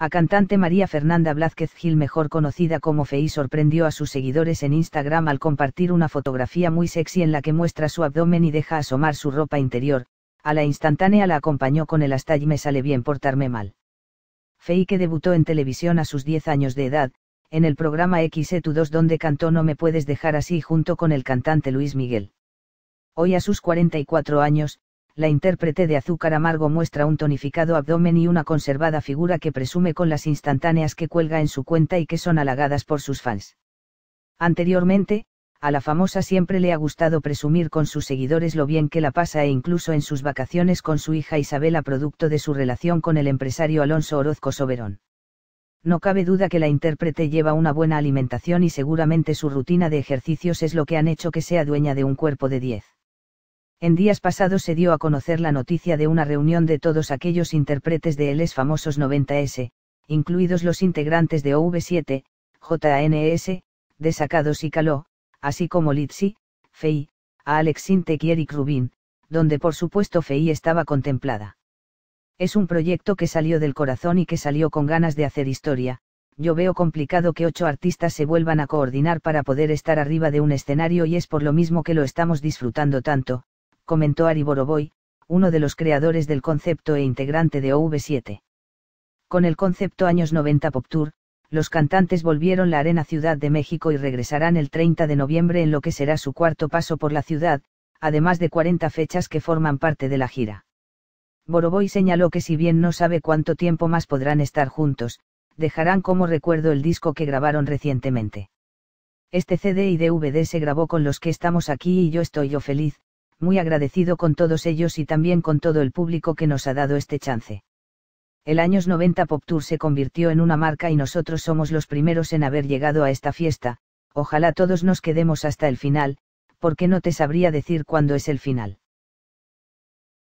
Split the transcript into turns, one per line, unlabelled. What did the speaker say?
A cantante María Fernanda Blázquez Gil, mejor conocida como Fei, sorprendió a sus seguidores en Instagram al compartir una fotografía muy sexy en la que muestra su abdomen y deja asomar su ropa interior. A la instantánea la acompañó con el hasta y Me sale bien portarme mal. Fei, que debutó en televisión a sus 10 años de edad, en el programa XETU2 donde cantó No me puedes dejar así junto con el cantante Luis Miguel. Hoy a sus 44 años, la intérprete de azúcar amargo muestra un tonificado abdomen y una conservada figura que presume con las instantáneas que cuelga en su cuenta y que son halagadas por sus fans. Anteriormente, a la famosa siempre le ha gustado presumir con sus seguidores lo bien que la pasa e incluso en sus vacaciones con su hija Isabela producto de su relación con el empresario Alonso Orozco Soberón. No cabe duda que la intérprete lleva una buena alimentación y seguramente su rutina de ejercicios es lo que han hecho que sea dueña de un cuerpo de 10. En días pasados se dio a conocer la noticia de una reunión de todos aquellos intérpretes de es famosos 90S, incluidos los integrantes de OV7, JNS, e Desacados y Caló, así como Litsi, Fei, a Alex Sintek y Eric Rubin, donde por supuesto Fei estaba contemplada. Es un proyecto que salió del corazón y que salió con ganas de hacer historia, yo veo complicado que ocho artistas se vuelvan a coordinar para poder estar arriba de un escenario y es por lo mismo que lo estamos disfrutando tanto, comentó Ari Boroboy, uno de los creadores del concepto e integrante de OV7. Con el concepto Años 90 Pop Tour, los cantantes volvieron la Arena Ciudad de México y regresarán el 30 de noviembre en lo que será su cuarto paso por la ciudad, además de 40 fechas que forman parte de la gira. Boroboy señaló que si bien no sabe cuánto tiempo más podrán estar juntos, dejarán como recuerdo el disco que grabaron recientemente. Este CD y DVD se grabó con los que estamos aquí y yo estoy yo feliz, muy agradecido con todos ellos y también con todo el público que nos ha dado este chance. El años 90 Pop Tour se convirtió en una marca y nosotros somos los primeros en haber llegado a esta fiesta, ojalá todos nos quedemos hasta el final, porque no te sabría decir cuándo es el final.